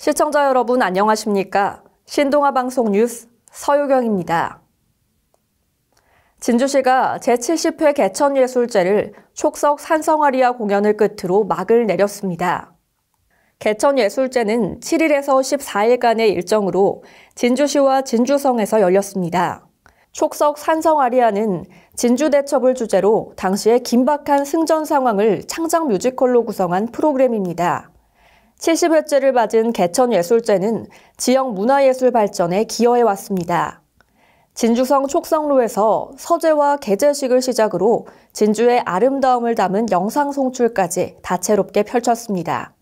시청자 여러분 안녕하십니까? 신동아 방송 뉴스 서유경입니다. 진주시가 제70회 개천예술제를 촉석 산성아리아 공연을 끝으로 막을 내렸습니다. 개천예술제는 7일에서 14일간의 일정으로 진주시와 진주성에서 열렸습니다. 촉석 산성아리아는 진주대첩을 주제로 당시의 긴박한 승전 상황을 창작 뮤지컬로 구성한 프로그램입니다. 70회째를 맞은 개천예술제는 지역 문화예술 발전에 기여해왔습니다. 진주성 촉성로에서 서재와 개재식을 시작으로 진주의 아름다움을 담은 영상 송출까지 다채롭게 펼쳤습니다.